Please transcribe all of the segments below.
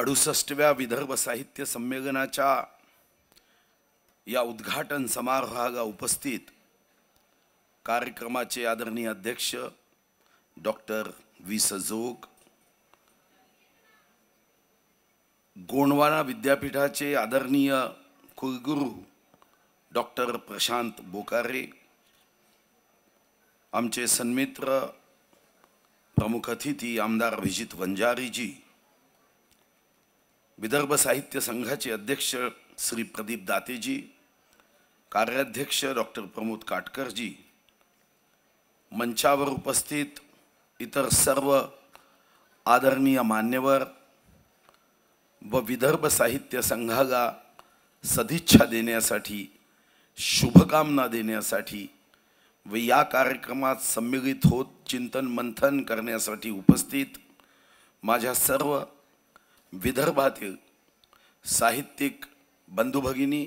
अडुसष्टव्या विदर्भ साहित्य संमेलनाच्या या उद्घाटन समारोहाला उपस्थित कार्यक्रमाचे आदरणीय अध्यक्ष डॉक्टर वी सजोग गोंडवाना विद्यापीठाचे आदरणीय कुलगुरू डॉक्टर प्रशांत बोकारे आमचे सन्मित्र प्रमुख अतिथी आमदार अभिजित वंजारीजी विदर्भ साहित्य संघाचे अध्यक्ष श्री प्रदीप दातेजी कार्याध्यक्ष डॉक्टर प्रमोद काटकरजी मंचावर उपस्थित इतर सर्व आदरणीय मान्यवर व विदर्भ साहित्य संघाला सदिच्छा देण्यासाठी शुभकामना देण्यासाठी व या कार्यक्रमात सम्मिलित होत चिंतन मंथन करण्यासाठी उपस्थित माझ्या सर्व विदर्भातील साहित्यिक बंधू भगिनी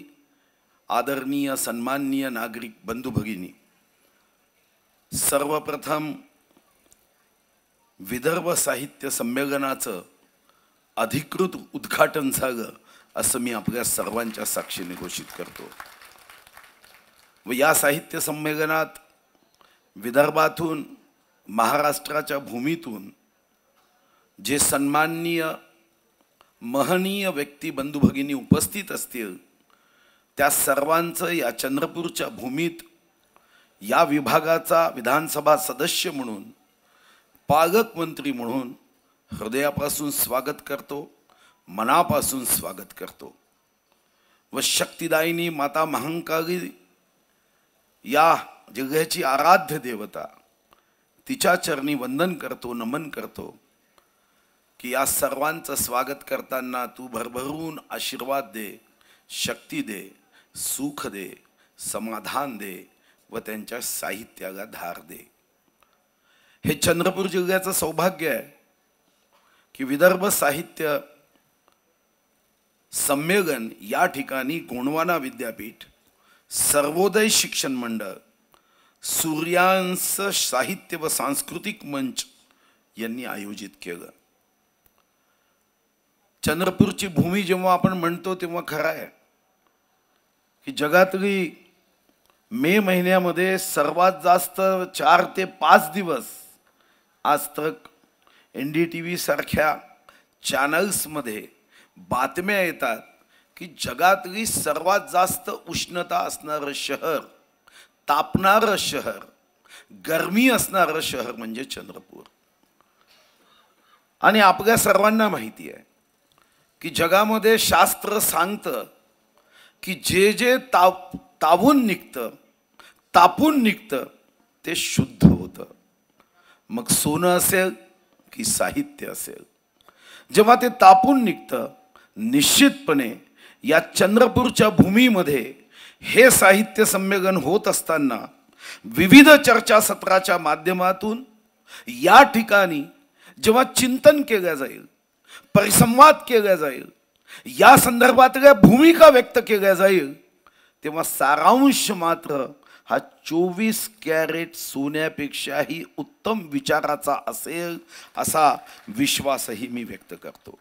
आदरणीय सन्माननीय नागरिक बंधू भगिनी सर्वप्रथम विदर्भ साहित्य संमेलनाचं अधिकृत उद्घाटन झालं असं मी आपल्या सर्वांच्या साक्षीने घोषित करतो व या साहित्य संमेलनात विदर्भातून महाराष्ट्राच्या भूमीतून जे सन्माननीय महनीय व्यक्ती बंधू भगिनी उपस्थित असतील त्या सर्वांचं या चंद्रपूरच्या भूमीत या विभागाचा विधानसभा सदस्य म्हणून पालकमंत्री म्हणून हृदयापासून स्वागत करतो मनापासून स्वागत करतो व शक्तिदायिनी माता महांकाली या जगाची आराध्य देवता तिच्या चरणी वंदन करतो नमन करतो की या सर्वांचं स्वागत करताना तू भरभरून आशीर्वाद दे शक्ती दे सुख दे समाधान दे व त्यांच्या साहित्याला धार दे हे चंद्रपूर जिल्ह्याचं सौभाग्य आहे की विदर्भ साहित्य संमेलन या ठिकाणी गोंडवाना विद्यापीठ सर्वोदय शिक्षण मंडळ सूर्यांश साहित्य व सांस्कृतिक मंच यांनी आयोजित केलं चंद्रपूरची भूमी जेव्हा आपण म्हणतो तेव्हा खरं आहे की जगातली मे महिन्यामध्ये सर्वात जास्त चार ते पाच दिवस आज तक एन डी टी व्ही सारख्या चॅनल्समध्ये बातम्या येतात की जगातली सर्वात जास्त उष्णता असणारं शहर तापणारं शहर गर्मी असणारं शहर म्हणजे चंद्रपूर आणि आपल्या सर्वांना माहिती आहे की जगामध्ये शास्त्र सांगतं की जे जे ताप तावून निघतं तापून निघतं ते शुद्ध होतं मग सोनं असेल की साहित्य असेल जेव्हा ते तापून निघतं निश्चितपणे या चंद्रपूरच्या भूमीमध्ये हे साहित्य संमेलन होत असताना विविध चर्चासत्राच्या माध्यमातून या ठिकाणी जेव्हा चिंतन केलं जाईल परिसंवाद केला जाईल या संदर्भातल्या भूमिका व्यक्त केल्या जाईल तेव्हा सारांश मात्र हा चोवीस कॅरेट सोन्यापेक्षाही उत्तम विचाराचा असेल असा विश्वासही मी व्यक्त करतो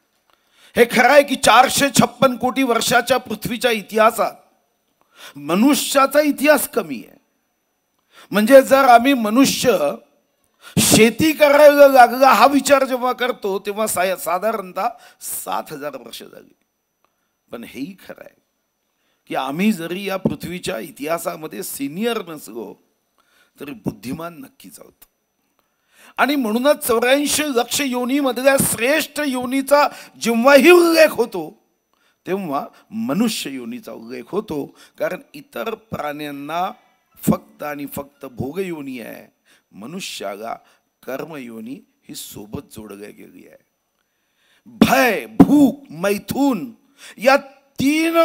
हे खरं आहे की चारशे छप्पन कोटी वर्षाच्या पृथ्वीच्या इतिहासात मनुष्याचा इतिहास कमी आहे म्हणजे जर आम्ही मनुष्य शेती करायला लागला हा विचार जेव्हा करतो तेव्हा सा साधारणतः सात हजार वर्ष झाली पण हेही खरं आहे की आम्ही जरी या पृथ्वीच्या इतिहासामध्ये सिनियर नसलो तरी बुद्धिमान नक्कीच आहोत आणि म्हणूनच चौऱ्याऐंशी लक्ष योनीमधल्या श्रेष्ठ योनीचा जेव्हाही उल्लेख होतो तेव्हा मनुष्य योनीचा उल्लेख होतो कारण इतर प्राण्यांना फक्त आणि फक्त भोग योनी आहे मनुष्याला कर्मयोनी ही सोबत जोडल्या गेली आहे भय भूक मैथून या तीन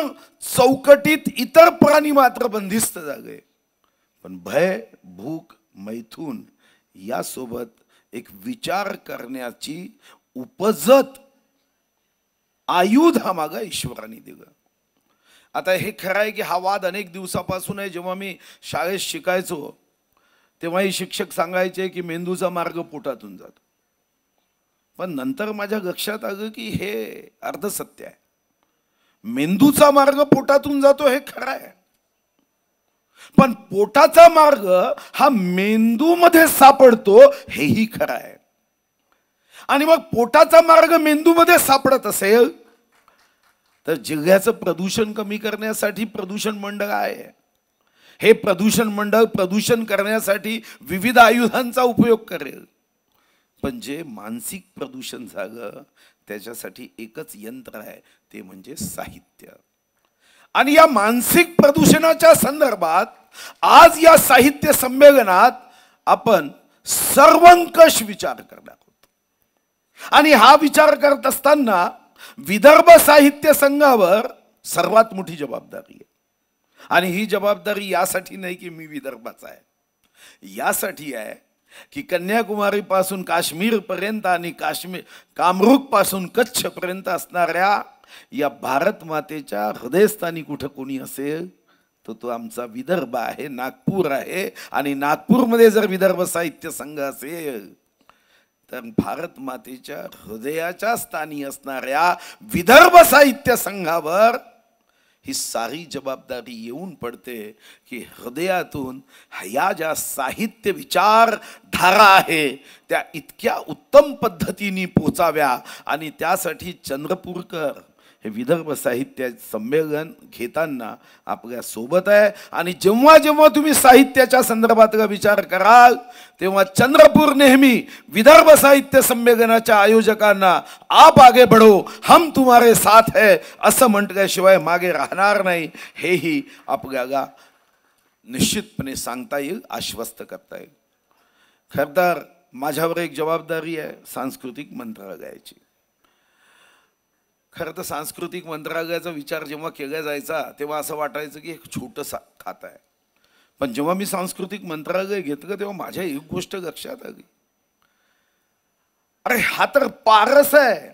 चौकटीत इतर प्राणी मात्र बंदिस्त जागे पण भय भूक मैथून यासोबत एक विचार करण्याची उपजत आयुध हा मागा ईश्वराने दिलं आता हे खरं आहे की हा वाद अनेक दिवसापासून आहे जेव्हा मी शाळेत शिकायचो तेव्हाही शिक्षक सांगायचे की मेंदूचा मार्ग पोटातून जातो पण नंतर माझ्या लक्षात आलं की हे अर्धसत्य आहे मेंदूचा मार्ग पोटातून जातो हे खरं आहे पण पोटाचा मार्ग हा मेंदूमध्ये सापडतो हेही खरं आहे आणि मग पोटाचा मार्ग मेंदूमध्ये सापडत असेल तर जिल्ह्याचं प्रदूषण कमी करण्यासाठी प्रदूषण मंडळ आहे हे प्रदूषण मंडळ प्रदूषण करण्यासाठी विविध आयुधांचा उपयोग करेल पण जे मानसिक प्रदूषण झालं त्याच्यासाठी एकच यंत्र आहे ते म्हणजे साहित्य आणि या मानसिक प्रदूषणाच्या संदर्भात आज या साहित्य संमेलनात आपण सर्वंकष विचार करणार आहोत आणि हा विचार करत असताना विदर्भ साहित्य संघावर सर्वात मोठी जबाबदारी आहे आणि ही जबाबदारी यासाठी नाही की मी विदर्भाचा आहे यासाठी आहे की कन्याकुमारीपासून काश्मीरपर्यंत आणि काश्मीर कच्छ कच्छपर्यंत असणाऱ्या या भारत मातेच्या हृदयस्थानी कुठं कोणी असेल तो तो आमचा विदर्भ आहे नागपूर आहे आणि नागपूरमध्ये जर विदर्भ साहित्य संघ असेल तर भारत मातेच्या हृदयाच्या स्थानी असणाऱ्या विदर्भ साहित्य संघावर ही सारी जबाबदारी येऊन पडते की हृदयातून ह्या ज्या साहित्य विचार धारा आहे त्या इतक्या उत्तम पद्धतीने पोचाव्या आणि त्यासाठी चंद्रपूरकर हे विदर्भ साहित्य संमेलन घेताना आपल्या सोबत आहे आणि जेव्हा जेव्हा तुम्ही साहित्याच्या संदर्भातला विचार कराल तेव्हा चंद्रपूर नेहमी विदर्भ साहित्य संमेलनाच्या आयोजकांना आप आगे बढो हम तुम्हारे साथ है असं म्हटल्याशिवाय मागे राहणार नाही हेही आपल्याला निश्चितपणे सांगता येईल आश्वस्त करता येईल खरदार माझ्यावर एक जबाबदारी आहे सांस्कृतिक मंत्रालयाची खरं तर सांस्कृतिक मंत्रालयाचा विचार जेव्हा केला जायचा तेव्हा असं वाटायचं की एक सा खातं आहे पण जेव्हा मी सांस्कृतिक मंत्रालय घेतलं तेव्हा माझ्या एक गोष्ट लक्षात आली अरे हा तर पारस आहे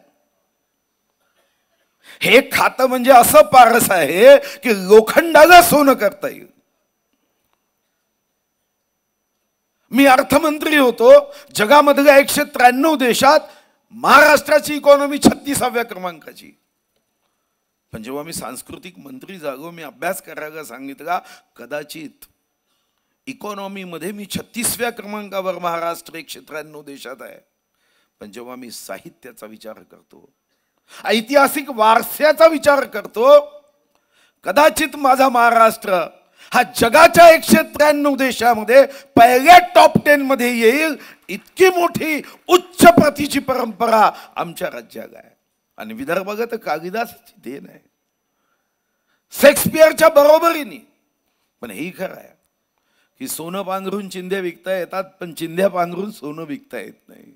हे खातं म्हणजे असं पारस आहे की लोखंडाला सोनं करता येईल मी अर्थमंत्री होतो जगामधल्या एकशे त्र्याण्णव देशात महाराष्ट्राची इकॉनॉमी छत्तीसाव्या क्रमांकाची पण जेव्हा मी सांस्कृतिक मंत्री जागो मी अभ्यास करायला सांगितलं का कदाचित इकॉनॉमीमध्ये मी छत्तीसव्या क्रमांकावर महाराष्ट्र एक क्षेत्र्याण्णव देशात आहे पण जेव्हा मी साहित्याचा विचार करतो ऐतिहासिक वारस्याचा विचार करतो कदाचित माझा महाराष्ट्र हा जगाच्या एकशे त्र्याण्णव देशामध्ये पहिल्या टॉप टेनमध्ये येईल इतकी मोठी उच्च प्रतीची परंपरा आमच्या राज्यात आहे आणि विदर्भाग तर कागिदास देण आहे शेक्सपियरच्या बरोबरीने पण हे खरं आहे की सोनं पांघरून चिंध्या विकता येतात पण चिंध्या पांघरून सोनं विकता येत नाही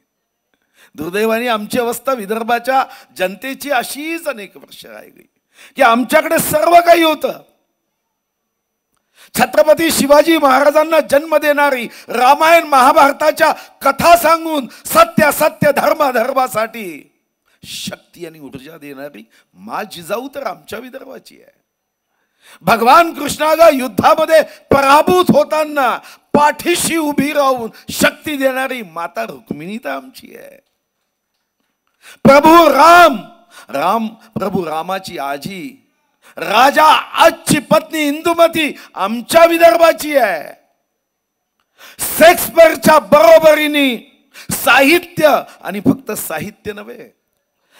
दुर्दैवाने आमची अवस्था विदर्भाच्या जनतेची अशीच अनेक वर्ष राहिली की आमच्याकडे सर्व काही होतं छत्रपती शिवाजी महाराजांना जन्म देणारी रामायण महाभारताच्या कथा सांगून सत्य सत्य धर्म धर्मासाठी शक्ती आणि ऊर्जा देणारी माझी जाऊ तर आमच्या विदर्भाची आहे भगवान कृष्णाला युद्धामध्ये पराभूत होताना पाठीशी उभी राहून शक्ती देणारी माता रुक्मिणी तर आमची आहे प्रभू राम राम प्रभू रामाची आजी राजा आजची पत्नी इंदुमती आमच्या विदर्भाची आहे शेक्सपियरच्या बरोबरीनी साहित्य आणि फक्त साहित्य नव्हे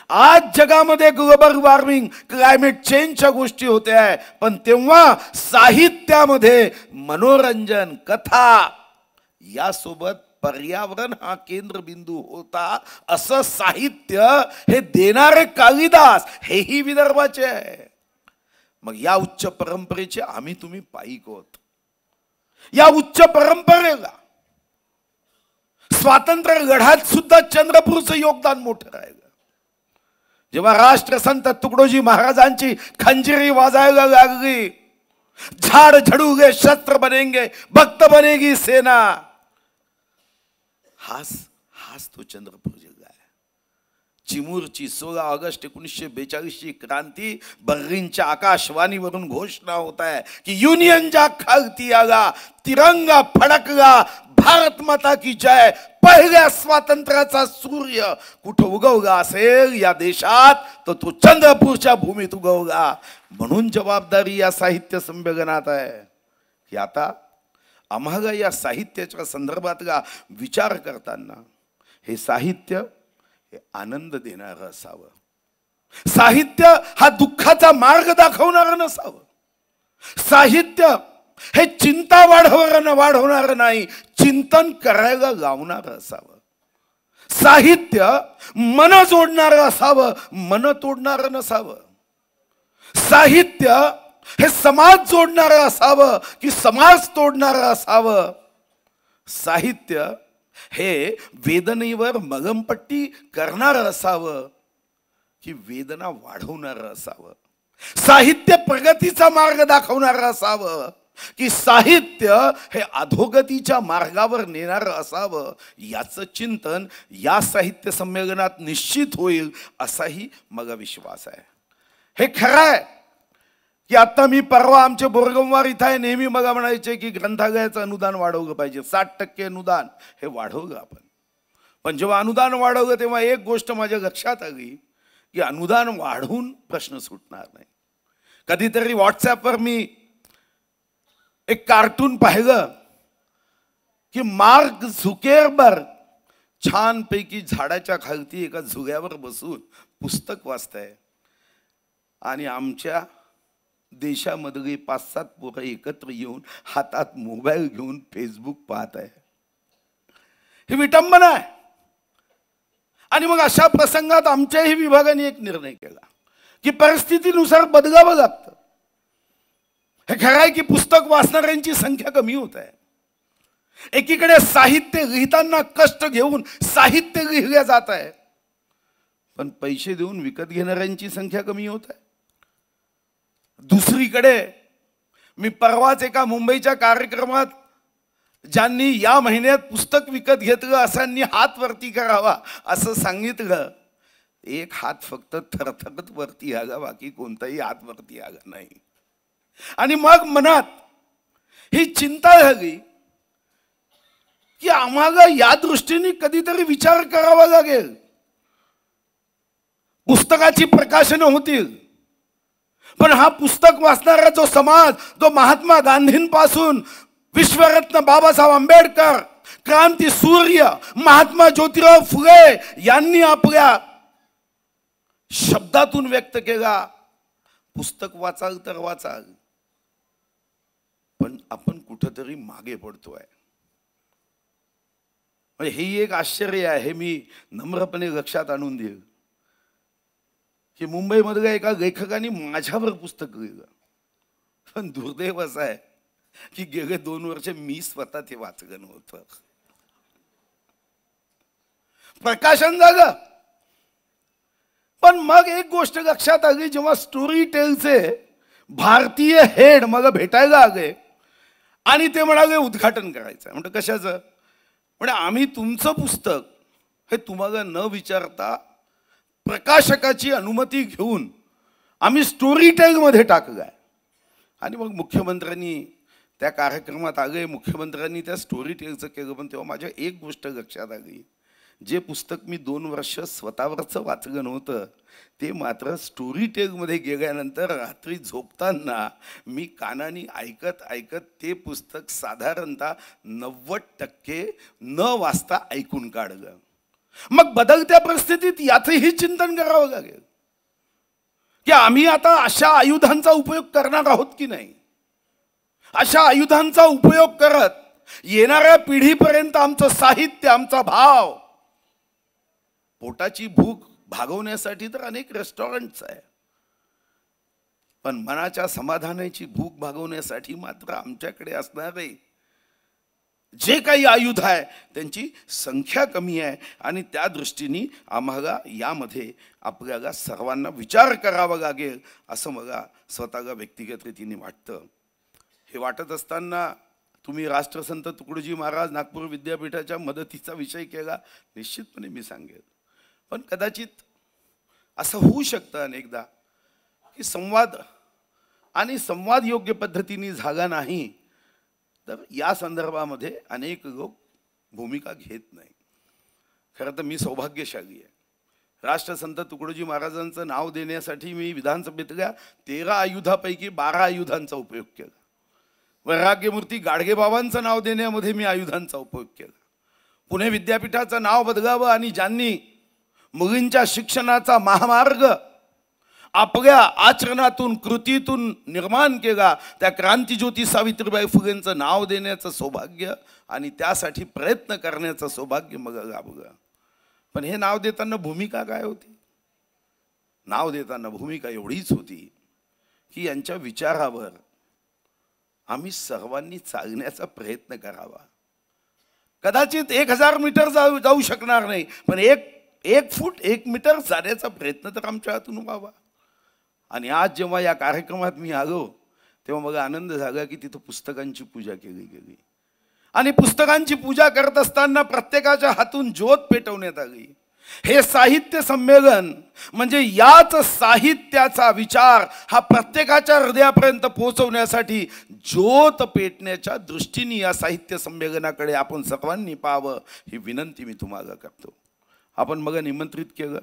आज जगामध्ये ग्लोबल वॉर्मिंग क्लायमेट चेंजच्या गोष्टी होत्या पण तेव्हा साहित्यामध्ये मनोरंजन कथा यासोबत पर्यावरण हा केंद्रबिंदू होता असं साहित्य हे देणारे कालिदास हेही विदर्भाचे आहे मग या उच्च परंपरेचे आम्ही तुम्ही पायिक होत या उच्च परंपरेला स्वातंत्र्य लढ्यात सुद्धा चंद्रपूरचं योगदान मोठं राहिलं जेव्हा राष्ट्रसंत तुकडोजी महाराजांची खंजिरी वाजायला लागली झाड झडूगे शस्त्र बनेंगे भक्त बनेगी सेना हास हास तो चंद्रपूर जिल्हा चिमूरची सोळा ऑगस्ट एकोणीसशे बेचाळीसची क्रांती बर्लिनच्या आकाशवाणीवरून घोषणा होत आहे की युनियनच्या खालती आला तिरंगा फडकला भारत माता की जय पहिल्या स्वातंत्र्याचा सूर्य कुठं उगवला असेल या देशात तर तो चंद्रपूरच्या भूमीत उगवला म्हणून जबाबदारी या साहित्य संमेलनात आहे की आता आम्हाला या साहित्याच्या संदर्भातला विचार करताना हे साहित्य हे आनंद देणार असावं साहित्य हा दुःखाचा मार्ग दाखवणार नसावं साहित्य हे चिंता वाढवणार वाढवणार नाही चिंतन करायला लावणार असावं साहित्य मन जोडणारं असावं मन तोडणार नसावं साहित्य हे समाज जोडणारं असावं की समाज तोडणारं असावं साहित्य हे वेदनेवर मगमपट्टी करणार असावं की वेदना वाढवणार असावं साहित्य प्रगतीचा मार्ग दाखवणार असावं की साहित्य हे अधोगतीच्या मार्गावर नेणारं असावं याच चिंतन या साहित्य संमेलनात निश्चित होईल असाही मग विश्वास आहे हे खरं आहे की आता मी परवा आमचे बोरगमवार इथं आहे नेहमी मला म्हणायचे की ग्रंथालयाचं अनुदान वाढवलं पाहिजे साठ टक्के अनुदान हे वाढवलं आपण पण जेव्हा अनुदान वाढवलं तेव्हा एक गोष्ट माझ्या लक्षात आली की अनुदान वाढवून प्रश्न सुटणार नाही कधीतरी व्हॉट्सॲपवर मी एक कार्टून पाहिलं की मार्क झुकेरबर छानपैकी झाडाच्या खालती एका झुग्यावर बसून पुस्तक वाचत आहे आणि आमच्या देशामध्ये पाच सात पोरं एकत्र येऊन हातात मोबाईल घेऊन फेसबुक पाहत आहे हे विटंबना आहे आणि मग अशा प्रसंगात आमच्याही विभागाने एक निर्णय केला की परिस्थितीनुसार बदलावं लागतं हे खरं आहे की पुस्तक वाचणाऱ्यांची संख्या कमी होत आहे एकीकडे साहित्य लिहिताना कष्ट घेऊन साहित्य लिहिल्या जात आहे पण पैसे देऊन विकत घेणाऱ्यांची संख्या कमी होत आहे दुसरीकडे मी परवाच एका मुंबईच्या कार्यक्रमात ज्यांनी या महिन्यात पुस्तक विकत घेतलं असांनी हात वरती करावा असं सांगितलं एक हात फक्त थरथरत वरती आला बाकी कोणताही हात वरती आला नाही आणि मग मनात ही चिंता झाली की आम्हाला या दृष्टीने कधीतरी विचार करावा लागेल पुस्तकाची प्रकाशनं होतील पण हा पुस्तक वाचणारा जो समाज जो महात्मा गांधींपासून विश्वरत्न बाबासाहेब आंबेडकर क्रांती सूर्य महात्मा ज्योतिराव फुले यांनी आपल्या शब्दातून व्यक्त केला पुस्तक वाचाल तर वाचाल पण आपण कुठंतरी मागे पडतोय म्हणजे ही एक आश्चर्य आहे मी नम्रपणे लक्षात आणून देईल की मुंबईमध्ये एका लेखकाने माझ्यावर पुस्तक लिहिलं पण दुर्दैव असं आहे की गेले दोन वर्ष मी स्वतः ते वाचलं नव्हतं प्रकाशन झालं पण मग एक गोष्ट लक्षात आली जेव्हा स्टोरी टेलचे भारतीय हेड मला भेटायला आले आणि ते म्हणाले उद्घाटन करायचं म्हणजे कशाचं म्हणजे आम्ही तुमचं पुस्तक हे तुम्हाला न विचारता प्रकाशकाची अनुमती घेऊन आम्ही स्टोरी टेलमध्ये आहे आणि मग मुख्यमंत्र्यांनी त्या कार्यक्रमात आले मुख्यमंत्र्यांनी त्या स्टोरी टेलचं केलं पण तेव्हा माझ्या एक गोष्ट लक्षात आली जे पुस्तक मी दोन वर्ष स्वतःवरचं वाचलं नव्हतं ते मात्र स्टोरी टेलमध्ये गेल्यानंतर रात्री झोपताना मी कानाने ऐकत ऐकत ते पुस्तक साधारणतः नव्वद टक्के न वाचता ऐकून काढलं मग बदलत्या परिस्थितीत याचंही चिंतन करावं लागेल की आम्ही आता अशा आयुधांचा उपयोग करणार आहोत की नाही अशा आयुधांचा उपयोग करत येणाऱ्या पिढीपर्यंत आमचं साहित्य आमचा भाव पोटाची भूक भागवण्यासाठी तर अनेक रेस्टॉरंट्स आहे पण मनाच्या समाधानाची भूक भागवण्यासाठी मात्र आमच्याकडे असणारे जे काही आयुध आहे त्यांची संख्या कमी आहे आणि त्या दृष्टीने आम्हाला यामध्ये आपल्याला सर्वांना विचार करावा लागेल असं मला स्वतःला व्यक्तिगत रीतीने वाटतं हे वाटत असताना तुम्ही राष्ट्रसंत तुकडोजी महाराज नागपूर विद्यापीठाच्या मदतीचा विषय केला निश्चितपणे मी सांगेल पण कदाचित असं होऊ शकतं अनेकदा की संवाद आणि संवाद योग्य पद्धतीने झाला नाही तर या संदर्भामध्ये अनेक लोक भूमिका घेत नाही खरं तर मी सौभाग्यशाली आहे राष्ट्रसंत तुकडोजी महाराजांचं नाव देण्यासाठी मी विधानसभेतल्या तेरा आयुधापैकी बारा आयुधांचा उपयोग केला वैराग्यमूर्ती गाडगेबाबांचं नाव देण्यामध्ये मी आयुधांचा उपयोग केला पुणे विद्यापीठाचं नाव बदलावं आणि ज्यांनी मुलींच्या शिक्षणाचा महामार्ग आपल्या आचरणातून कृतीतून निर्माण केला त्या क्रांतीज्योती सावित्रीबाई फुगेंचं नाव देण्याचं सौभाग्य आणि त्यासाठी प्रयत्न करण्याचं सौभाग्य मग लाभलं पण हे नाव देताना भूमिका काय होती नाव देताना भूमिका एवढीच होती की यांच्या विचारावर आम्ही सर्वांनी चालण्याचा प्रयत्न करावा कदाचित एक हजार मीटर जाऊ जाऊ शकणार नाही पण एक एक फूट एक मीटर जाण्याचा प्रयत्न तर आमच्या हातून व्हावा आणि आज जेव्हा या कार्यक्रमात मी आलो तेव्हा मला आनंद झाला की तिथं पुस्तकांची पूजा केली गेली आणि पुस्तकांची पूजा करत असताना प्रत्येकाच्या हातून ज्योत पेटवण्यात आली हे साहित्य संमेलन म्हणजे याच साहित्याचा विचार हा प्रत्येकाच्या हृदयापर्यंत पोहोचवण्यासाठी ज्योत पेटण्याच्या दृष्टीने या साहित्य संमेलनाकडे आपण सर्वांनी पाहावं ही विनंती मी तुम्हाला करतो आपण मग निमंत्रित केलं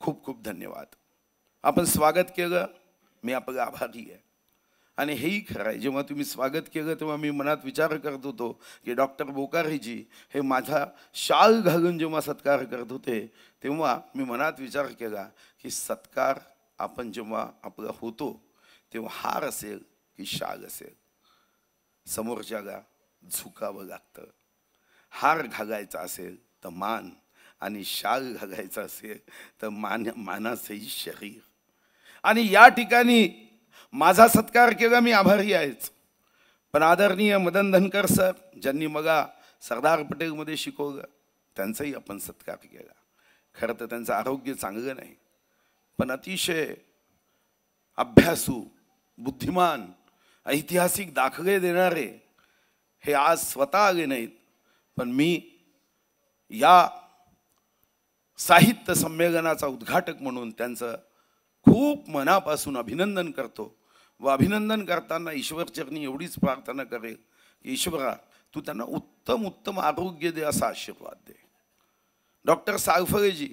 खूप खूप धन्यवाद आपण स्वागत केलं मी आपलं आभारी आहे आणि हेही खरं आहे जेव्हा तुम्ही स्वागत केलं तेव्हा मी मनात विचार करत होतो की डॉक्टर बोकारेजी हे माझा शाल घालून जेव्हा सत्कार करत होते तेव्हा मी मनात विचार केला की सत्कार आपण जेव्हा आपला होतो तेव्हा हार असेल की शाल असेल समोरच्याला झुकावं लागतं हार घालायचा असेल तर मान आणि शाल घालायचा असेल तर मान मानाचंही शरीर आणि या ठिकाणी माझा सत्कार केला मी आभारी आहेच पण आदरणीय मदन धनकर सर ज्यांनी मगा सरदार पटेलमध्ये शिकवलं त्यांचाही आपण सत्कार केला खरं तर त्यांचं आरोग्य चांगलं नाही पण अतिशय अभ्यासू बुद्धिमान ऐतिहासिक दाखले देणारे हे आज स्वतः आले नाहीत पण मी या साहित्य संमेलनाचा उद्घाटक म्हणून त्यांचं खूप मनापासून अभिनंदन करतो व अभिनंदन करताना ईश्वरचरणी एवढीच प्रार्थना करेल की ईश्वरा तू त्यांना उत्तम उत्तम आरोग्य दे असा आशीर्वाद दे डॉक्टर साळफळेजी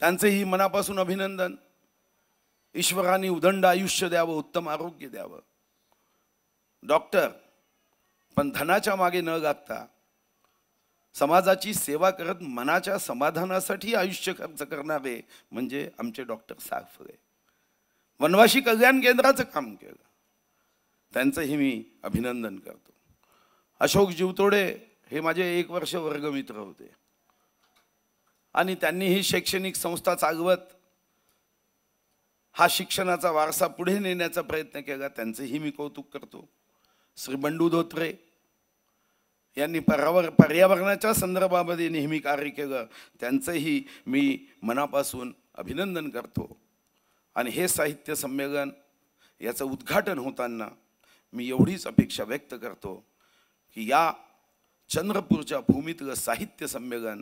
त्यांचंही मनापासून अभिनंदन ईश्वराने उदंड आयुष्य द्यावं उत्तम आरोग्य द्यावं डॉक्टर पण धनाच्या मागे न लागता समाजाची सेवा करत मनाच्या समाधानासाठी आयुष्य खर्च करणारे म्हणजे आमचे डॉक्टर साफरे वनवाशी कल्याण केंद्राचं काम केलं त्यांचंही मी अभिनंदन करतो अशोक जीवतोडे हे माझे एक वर्ष वर्गमित्र होते आणि त्यांनी ही शैक्षणिक संस्था चालवत हा शिक्षणाचा वारसा पुढे नेण्याचा प्रयत्न केला त्यांचंही मी कौतुक करतो श्री बंडू धोत्रे यांनी पर्यावर पर्यावरणाच्या संदर्भामध्ये नेहमी कार्य केलं त्यांचंही मी मनापासून अभिनंदन करतो आणि हे साहित्य संमेलन याचं उद्घाटन होताना मी एवढीच अपेक्षा व्यक्त करतो की या चंद्रपूरच्या भूमीतलं साहित्य संमेलन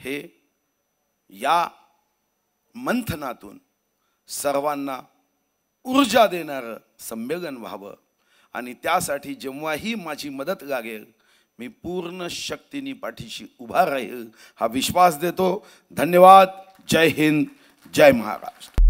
हे या मंथनातून सर्वांना ऊर्जा देणारं संमेलन व्हावं आणि त्यासाठी जेव्हाही माझी मदत लागेल मी पूर्ण शक्तीने पाठीशी उभा राहील हा विश्वास देतो धन्यवाद जय हिंद जय महाराष्ट्र